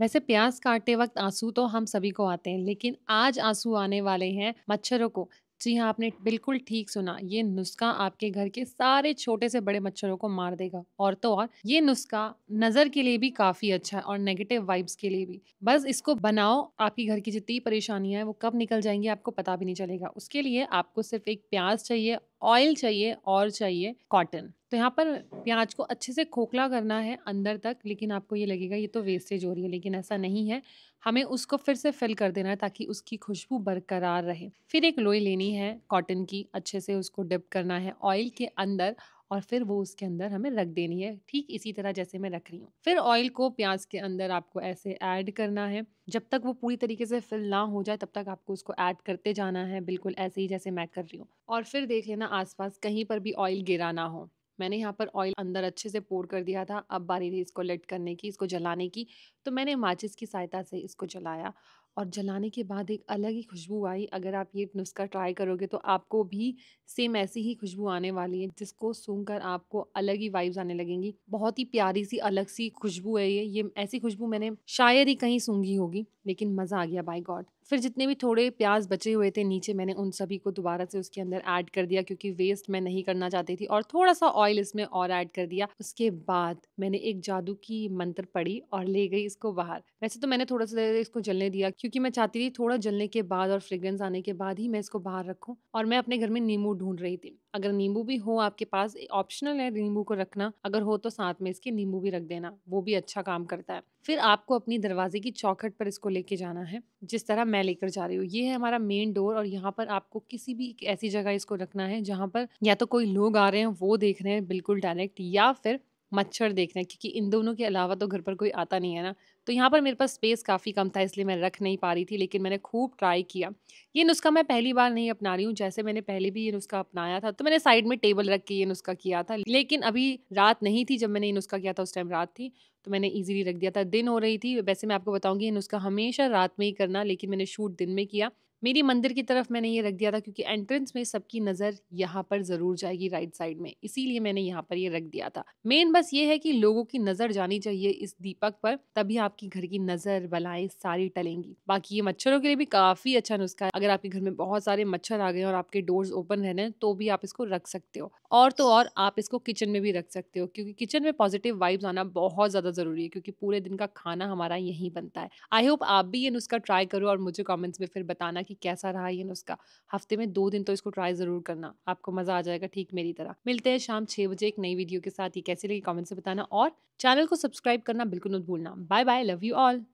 वैसे प्याज काटते वक्त आंसू तो हम सभी को आते हैं लेकिन आज आंसू आने वाले हैं मच्छरों को जी हाँ आपने बिल्कुल ठीक सुना ये नुस्खा आपके घर के सारे छोटे से बड़े मच्छरों को मार देगा और तो और ये नुस्खा नज़र के लिए भी काफ़ी अच्छा है और नेगेटिव वाइब्स के लिए भी बस इसको बनाओ आपकी घर की जितनी परेशानियां हैं वो कब निकल जाएंगी आपको पता भी नहीं चलेगा उसके लिए आपको सिर्फ एक प्याज चाहिए ऑयल चाहिए और चाहिए कॉटन तो यहाँ पर प्याज को अच्छे से खोखला करना है अंदर तक लेकिन आपको ये लगेगा ये तो वेस्टेज हो रही है लेकिन ऐसा नहीं है हमें उसको फिर से फिल कर देना है ताकि उसकी खुशबू बरकरार रहे फिर एक लोई लेनी है कॉटन की अच्छे से उसको डिप करना है ऑयल के अंदर और फिर वो उसके अंदर हमें रख देनी है ठीक इसी तरह जैसे मैं रख रही हूँ फिर ऑयल को प्याज के अंदर आपको ऐसे ऐड करना है जब तक वो पूरी तरीके से फिल ना हो जाए तब तक आपको उसको ऐड करते जाना है बिल्कुल ऐसे ही जैसे मैं कर रही हूँ और फिर देख लेना आसपास कहीं पर भी ऑयल गिरा ना हो मैंने यहाँ पर ऑयल अंदर अच्छे से पोर कर दिया था अब बारी थी इसको लेट करने की इसको जलाने की तो मैंने माचिस की सहायता से इसको जलाया और जलाने के बाद एक अलग ही खुशबू आई अगर आप ये नुस्खा ट्राई करोगे तो आपको भी सेम ऐसी ही खुशबू आने वाली है जिसको सूंघ कर आपको अलग ही वाइब्स आने लगेंगी बहुत ही प्यारी सी अलग सी खुशबू है ये ये ऐसी खुशबू मैंने शायद ही कहीं सूंघी होगी लेकिन मज़ा आ गया बाई गॉड फिर जितने भी थोड़े प्याज बचे हुए थे नीचे मैंने उन सभी को दोबारा से उसके अंदर ऐड कर दिया क्योंकि वेस्ट मैं नहीं करना चाहती थी और थोड़ा सा ऑयल इसमें और ऐड कर दिया उसके बाद मैंने एक जादू की मंत्र पढ़ी और ले गई इसको बाहर वैसे तो मैंने थोड़ा सा इसको जलने दिया क्योंकि मैं चाहती थी थोड़ा जलने के बाद और फ्रेग्रेंस आने के बाद ही मैं इसको बाहर रखूँ और मैं अपने घर में नींबू ढूंढ रही थी अगर नींबू भी हो आपके पास ऑप्शनल है नींबू को रखना अगर हो तो साथ में इसके नींबू भी रख देना वो भी अच्छा काम करता है फिर आपको अपनी दरवाजे की चौखट पर इसको लेके जाना है जिस तरह मैं लेकर जा रही हूँ ये है हमारा मेन डोर और यहाँ पर आपको किसी भी ऐसी जगह इसको रखना है जहाँ पर या तो कोई लोग आ रहे हैं वो देख रहे हैं बिल्कुल डायरेक्ट या फिर मच्छर देखना क्योंकि इन दोनों के अलावा तो घर पर कोई आता नहीं है ना तो यहाँ पर मेरे पास स्पेस काफ़ी कम था इसलिए मैं रख नहीं पा रही थी लेकिन मैंने खूब ट्राई किया ये नुस्खा मैं पहली बार नहीं अपना रही हूँ जैसे मैंने पहले भी ये नुस्खा अपनाया था तो मैंने साइड में टेबल रख के ये नुस्खा किया था लेकिन अभी रात नहीं थी जब मैंने ये नुस्खा किया था उस टाइम रात थी तो मैंने ईजिली रख दिया था दिन हो रही थी वैसे मैं आपको बताऊँगी ये नुस्खा हमेशा रात में ही करना लेकिन मैंने शूट दिन में किया मेरी मंदिर की तरफ मैंने ये रख दिया था क्योंकि एंट्रेंस में सबकी नज़र यहाँ पर ज़रूर जाएगी राइट साइड में इसीलिए मैंने यहाँ पर ये रख दिया था मेन बस ये है कि लोगों की नज़र जानी चाहिए इस दीपक पर तभी आपकी घर की नज़र बलाएं सारी टलेंगी बाकी ये मच्छरों के लिए भी काफ़ी अच्छा नुस्खा है अगर आपके घर में बहुत सारे मच्छर आ गए और आपके डोर्स ओपन रहने तो भी आप इसको रख सकते हो और तो और आप इसको किचन में भी रख सकते हो क्योंकि किचन में पॉजिटिव वाइब्स आना बहुत ज़्यादा ज़रूरी है क्योंकि पूरे दिन का खाना हमारा यहीं बनता है आई होप आप भी ये नुस्खा ट्राई करो और मुझे कॉमेंट्स में फिर बताना कि कि कैसा रहा ये नुस्खा हफ्ते में दो दिन तो इसको ट्राई ज़रूर करना आपको मज़ा आ जाएगा ठीक मेरी तरह मिलते हैं शाम छह बजे एक नई वीडियो के साथ ये कैसे लगी कॉमेंट से बताना और चैनल को सब्सक्राइब करना बिल्कुल मत भूलना bye bye love you all